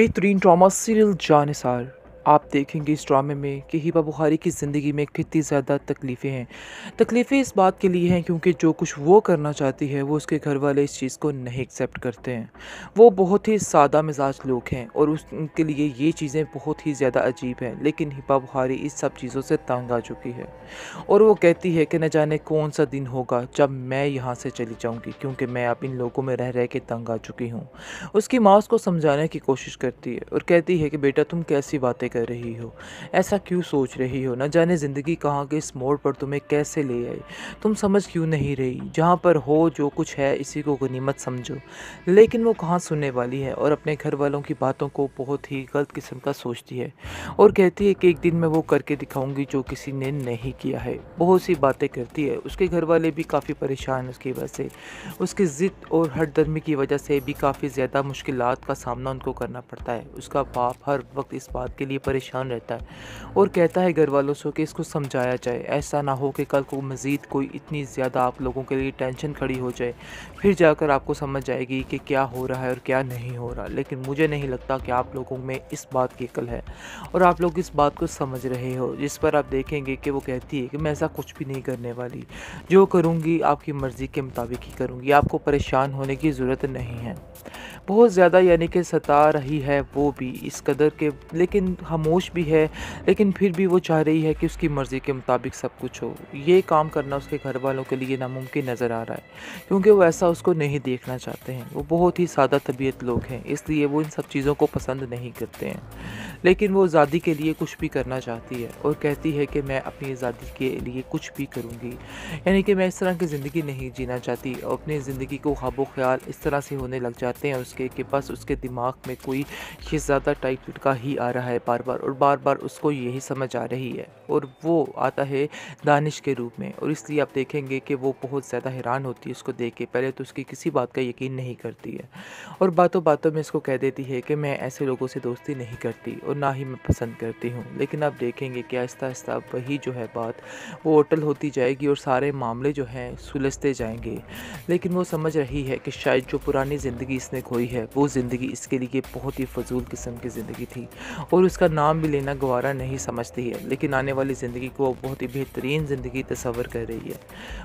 बेहतरीन drama serial Jansar आप देखेंगे इस ड्रामे में कि हिबा बुखारी की ज़िंदगी में कितनी ज़्यादा तकलीफ़ें हैं तकलीफ़ें इस बात के लिए हैं क्योंकि जो कुछ वो करना चाहती है वो उसके घर वाले इस चीज़ को नहीं एक्सेप्ट करते हैं वो बहुत ही सादा मिजाज लोग हैं और उसके उनके लिए ये चीज़ें बहुत ही ज़्यादा अजीब हैं लेकिन हिबा बुखारी इस सब चीज़ों से तंग आ चुकी है और वो कहती है कि न जाने कौन सा दिन होगा जब मैं यहाँ से चली जाऊँगी क्योंकि मैं अब इन लोगों में रह रह के तंग आ चुकी हूँ उसकी माँ उसको समझाने की कोशिश करती है और कहती है कि बेटा तुम कैसी बातें कर रही हो ऐसा क्यों सोच रही हो न जाने ज़िंदगी कहाँ के इस मोड़ पर तुम्हें कैसे ले आई तुम समझ क्यों नहीं रही जहाँ पर हो जो कुछ है इसी को गनीमत समझो लेकिन वो कहाँ सुनने वाली है और अपने घर वालों की बातों को बहुत ही गलत किस्म का सोचती है और कहती है कि एक दिन मैं वो करके दिखाऊंगी जो किसी ने नहीं किया है बहुत सी बातें करती है उसके घर वाले भी काफ़ी परेशान हैं उसकी वजह से उसकी ज़िद और हट दर्मी की वजह से भी काफ़ी ज़्यादा मुश्किल का सामना उनको करना पड़ता है उसका बाप हर वक्त इस बात के लिए परेशान रहता है और कहता है घर वालों से कि इसको समझाया जाए ऐसा ना हो कि कल को मज़ीद कोई इतनी ज़्यादा आप लोगों के लिए टेंशन खड़ी हो जाए फिर जाकर आपको समझ आएगी कि क्या हो रहा है और क्या नहीं हो रहा लेकिन मुझे नहीं लगता कि आप लोगों में इस बात की कल है और आप लोग इस बात को समझ रहे हो जिस पर आप देखेंगे कि वो कहती है कि मैं ऐसा कुछ भी नहीं करने वाली जो करूँगी आपकी मर्ज़ी के मुताबिक ही करूँगी आपको परेशान होने की ज़रूरत नहीं है बहुत ज़्यादा यानी कि सता रही है वो भी इस कदर के लेकिन खामोश भी है लेकिन फिर भी वो चाह रही है कि उसकी मर्ज़ी के मुताबिक सब कुछ हो ये काम करना उसके घर वालों के लिए नामुमकिन नज़र आ रहा है क्योंकि वो ऐसा उसको नहीं देखना चाहते हैं वो बहुत ही सादा तबीयत लोग हैं इसलिए वो इन सब चीज़ों को पसंद नहीं करते हैं लेकिन वो आज़ादी के लिए कुछ भी करना चाहती है और कहती है कि मैं अपनी आज़ादी के लिए कुछ भी करूँगी यानी कि मैं इस तरह की ज़िंदगी नहीं जीना चाहती और अपनी ज़िंदगी को ख्वाब ख्याल इस तरह से होने लग जाते हैं उसके कि बस उसके दिमाग में कोई ज्यादा टाइप का ही आ रहा है बार बार और बार बार उसको यही समझ आ रही है और वो आता है दानिश के रूप में और इसलिए आप देखेंगे कि वो बहुत ज़्यादा हैरान होती है उसको देख के पहले तो उसकी किसी बात का यकीन नहीं करती है और बातों बातों में इसको कह देती है कि मैं ऐसे लोगों से दोस्ती नहीं करती और ना ही मैं पसंद करती हूँ लेकिन आप देखेंगे कि आहिस्ता आहिस्ता वही जो है बात वो होटल होती जाएगी और सारे मामले जो हैं सुलझते जाएंगे लेकिन वो समझ रही है कि शायद जो पुरानी ज़िंदगी इसने खोई है वो ज़िंदगी इसके लिए बहुत ही फजूल किस्म की ज़िंदगी थी और उसका नाम भी लेना गवारा नहीं समझती है लेकिन आने वाली ज़िंदगी को बहुत ही बेहतरीन ज़िंदगी तस्वर कर रही है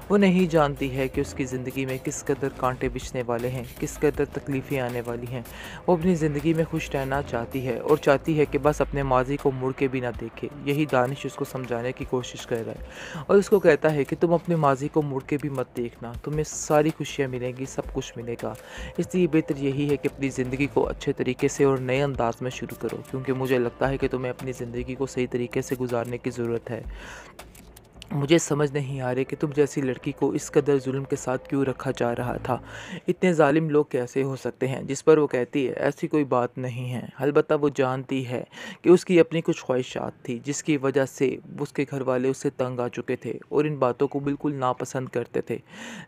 वो नहीं जानती है कि उसकी ज़िंदगी में किस कदर कांटे बिछने वाले हैं किस कदर तकलीफ़ें आने वाली हैं वो अपनी ज़िंदगी में खुश रहना चाहती है और चाहती है कि बस अपने माजी को मुड़ के भी ना देखे यही दानिश उसको समझाने की कोशिश कर रहा है और उसको कहता है कि तुम अपने माजी को मुड़ के भी मत देखना तुम्हें सारी खुशियाँ मिलेंगी सब कुछ मिलेगा इसलिए बेहतर यही है कि अपनी ज़िंदगी को अच्छे तरीके से और नए अंदाज में शुरू करो क्योंकि मुझे लगता है है कि तुम्हें अपनी ज़िंदगी को सही तरीके से गुजारने की ज़रूरत है मुझे समझ नहीं आ रही कि तुम जैसी लड़की को इस कदर जुल्म के साथ क्यों रखा जा रहा था इतने ालिम लोग कैसे हो सकते हैं जिस पर वो कहती है ऐसी कोई बात नहीं है अलबत् वो जानती है कि उसकी अपनी कुछ ख्वाहिशात थी जिसकी वजह से उसके घर वाले उससे तंग आ चुके थे और इन बातों को बिल्कुल नापसंद करते थे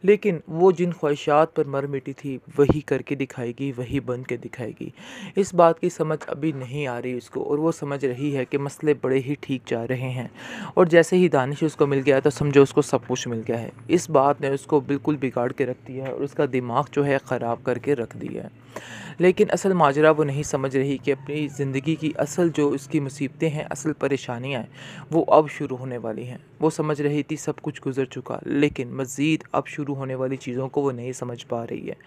लेकिन वो जिन ख्वाहिशात पर मर मिटी थी वही करके दिखाएगी वही बन के दिखाएगी इस बात की समझ अभी नहीं आ रही उसको और वो समझ रही है कि मसले बड़े ही ठीक जा रहे हैं और जैसे ही दानिश उसको मिल मिल गया तो समझो उसको सब कुछ मिल गया है इस बात ने उसको बिल्कुल बिगाड़ के रख दिया है और उसका दिमाग जो है ख़राब करके रख दिया है लेकिन असल माजरा वो नहीं समझ रही कि अपनी ज़िंदगी की असल जो उसकी मुसीबतें हैं असल परेशानियाँ हैं वो अब शुरू होने वाली हैं वो समझ रही थी सब कुछ गुजर चुका लेकिन मज़ीद अब शुरू होने वाली चीज़ों को वो नहीं समझ पा रही है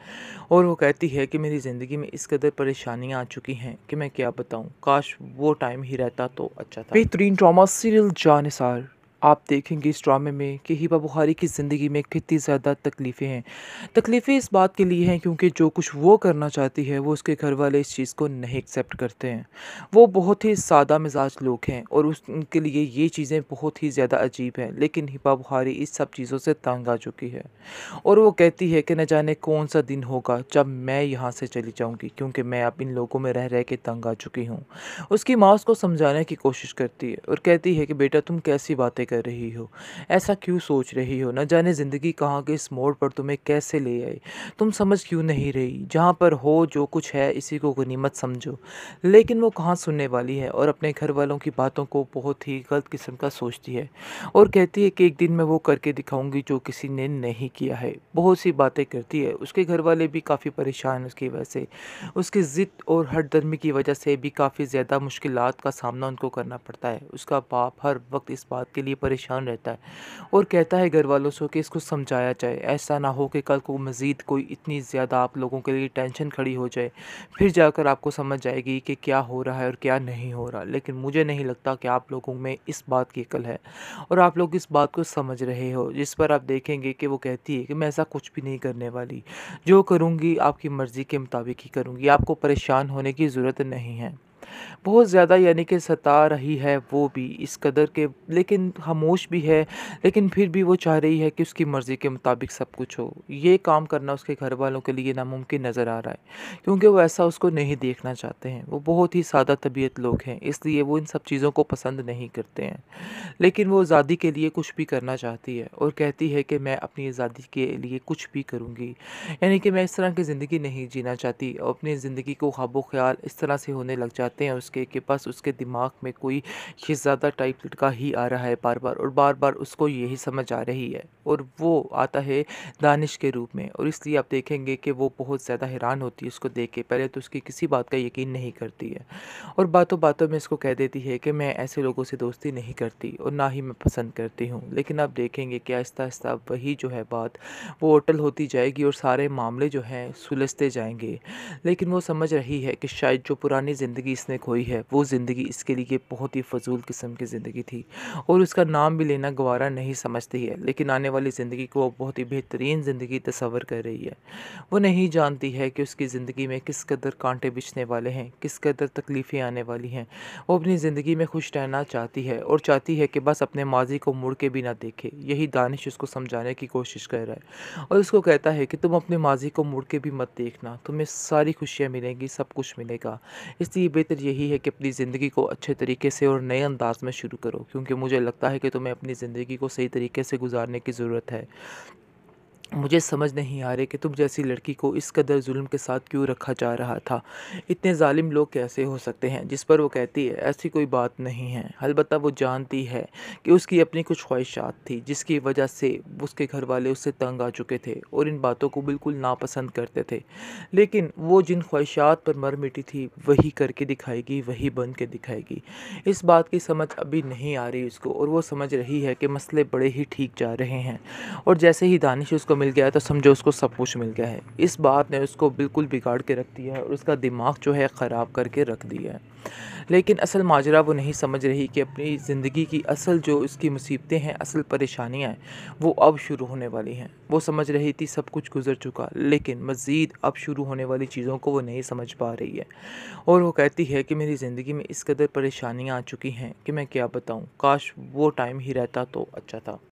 और वो कहती है कि मेरी ज़िंदगी में इस कदर परेशानियाँ आ चुकी हैं कि मैं क्या बताऊँ काश वो टाइम ही रहता तो अच्छा था बेहतरीन ड्रामा सीरियल जानसार आप देखेंगे इस ड्रामे में कि हिबा बुखारी की ज़िंदगी में कितनी ज़्यादा तकलीफ़ें हैं तकलीफ़ें इस बात के लिए हैं क्योंकि जो कुछ वो करना चाहती है वो उसके घर वाले इस चीज़ को नहीं एक्सेप्ट करते हैं वो बहुत ही सादा मिजाज लोग हैं और उसके उनके लिए ये चीज़ें बहुत ही ज़्यादा अजीब हैं लेकिन हिबा बुखारी इस सब चीज़ों से तंग आ चुकी है और वो कहती है कि न जाने कौन सा दिन होगा जब मैं यहाँ से चली जाऊँगी क्योंकि मैं अब इन लोगों में रह रह के तंग आ चुकी हूँ उसकी माँ उसको समझाने की कोशिश करती है और कहती है कि बेटा तुम कैसी बातें कर रही हो ऐसा क्यों सोच रही हो ना जाने ज़िंदगी कहाँ के इस मोड़ पर तुम्हें कैसे ले आए तुम समझ क्यों नहीं रही जहाँ पर हो जो कुछ है इसी को गनीमत समझो लेकिन वो कहाँ सुनने वाली है और अपने घर वालों की बातों को बहुत ही गलत किस्म का सोचती है और कहती है कि एक दिन मैं वो करके दिखाऊंगी जो किसी ने नहीं किया है बहुत सी बातें करती है उसके घर वाले भी काफ़ी परेशान हैं उसकी वजह से उसकी ज़िद और हटदर्मी की वजह से भी काफ़ी ज़्यादा मुश्किल का सामना उनको करना पड़ता है उसका बाप हर वक्त इस बात के लिए परेशान रहता है और कहता है घर वालों से कि इसको समझाया जाए ऐसा ना हो कि कल को मज़ीद कोई इतनी ज़्यादा आप लोगों के लिए टेंशन खड़ी हो जाए फिर जाकर आपको समझ जाएगी कि क्या हो रहा है और क्या नहीं हो रहा लेकिन मुझे नहीं लगता कि आप लोगों में इस बात की कल है और आप लोग इस बात को समझ रहे हो जिस पर आप देखेंगे कि वो कहती है कि मैं ऐसा कुछ भी नहीं करने वाली जो करूँगी आपकी मर्ज़ी के मुताबिक ही करूँगी आपको परेशान होने की ज़रूरत नहीं है बहुत ज़्यादा यानी कि सता रही है वो भी इस कदर के लेकिन खामोश भी है लेकिन फिर भी वो चाह रही है कि उसकी मर्ज़ी के मुताबिक सब कुछ हो ये काम करना उसके घर वालों के लिए नामुमकिन नज़र आ रहा है क्योंकि वो ऐसा उसको नहीं देखना चाहते हैं वो बहुत ही सादा तबीयत लोग हैं इसलिए वो इन सब चीज़ों को पसंद नहीं करते हैं लेकिन वो आज़ादी के लिए कुछ भी करना चाहती है और कहती है कि मैं अपनी आज़ादी के लिए कुछ भी करूँगी यानी कि मैं इस तरह की ज़िंदगी नहीं जीना चाहती और अपनी ज़िंदगी को ख्वाबो ख्याल इस तरह से होने लग जाते सकते हैं उसके के पास उसके दिमाग में कोई ये ज़्यादा टाइप लटका ही आ रहा है बार बार और बार बार उसको यही समझ आ रही है और वो आता है दानिश के रूप में और इसलिए आप देखेंगे कि वो बहुत ज़्यादा हैरान होती है उसको देख के पहले तो उसकी किसी बात का यकीन नहीं करती है और बातों बातों में इसको कह देती है कि मैं ऐसे लोगों से दोस्ती नहीं करती और ना ही मैं पसंद करती हूँ लेकिन आप देखेंगे कि आहिस्ता आहिस्ता वही जो है बात वो होटल होती जाएगी और सारे मामले जो हैं सुलझते जाएंगे लेकिन वो समझ रही है कि शायद जो पुरानी ज़िंदगी इसने उसने खोई है वो ज़िंदगी इसके लिए बहुत ही फजूल किस्म की ज़िंदगी थी और उसका नाम भी लेना गवारा नहीं समझती है लेकिन आने वाली ज़िंदगी को वो बहुत ही बेहतरीन ज़िंदगी तस्वर कर रही है वो नहीं जानती है कि उसकी ज़िंदगी में किस कदर कांटे बिछने वाले हैं किस कदर तकलीफ़ें आने वाली हैं वो अपनी ज़िंदगी में खुश रहना चाहती है और चाहती है कि बस अपने माजी को मुड़ के भी ना देखे यही दानिश उसको समझाने की कोशिश कर रहा है और उसको कहता है कि तुम अपने माजी को मुड़ के भी मत देखना तुम्हें सारी खुशियाँ मिलेंगी सब कुछ मिलेगा इसलिए बेहतर यही है कि अपनी ज़िंदगी को अच्छे तरीके से और नए अंदाज में शुरू करो क्योंकि मुझे लगता है कि तुम्हें अपनी ज़िंदगी को सही तरीके से गुजारने की ज़रूरत है मुझे समझ नहीं आ रहे कि तुम जैसी लड़की को इस कदर जुल्म के साथ क्यों रखा जा रहा था इतने ालिम लोग कैसे हो सकते हैं जिस पर वो कहती है ऐसी कोई बात नहीं है अलबत् वो जानती है कि उसकी अपनी कुछ ख्वाहिशात थी जिसकी वजह से उसके घर वाले उससे तंग आ चुके थे और इन बातों को बिल्कुल नापसंद करते थे लेकिन वो जिन ख्वाहिशात पर मर मिटी थी वही करके दिखाएगी वही बन के दिखाएगी इस बात की समझ अभी नहीं आ रही उसको और वो समझ रही है कि मसले बड़े ही ठीक जा रहे हैं और जैसे ही दानिश उसको मिल गया है तो समझो उसको सब कुछ मिल गया है इस बात ने उसको बिल्कुल बिगाड़ के रख दिया है और उसका दिमाग जो है ख़राब करके रख दिया है लेकिन असल माजरा वो नहीं समझ रही कि अपनी ज़िंदगी की असल जो उसकी मुसीबतें हैं असल परेशानियाँ हैं वो अब शुरू होने वाली हैं वो समझ रही थी सब कुछ गुजर चुका लेकिन मज़ीद अब शुरू होने वाली चीज़ों को वो नहीं समझ पा रही है और वो कहती है कि मेरी ज़िंदगी में इस कदर परेशानियाँ आ चुकी हैं कि मैं क्या बताऊँ काश वो टाइम ही रहता तो अच्छा था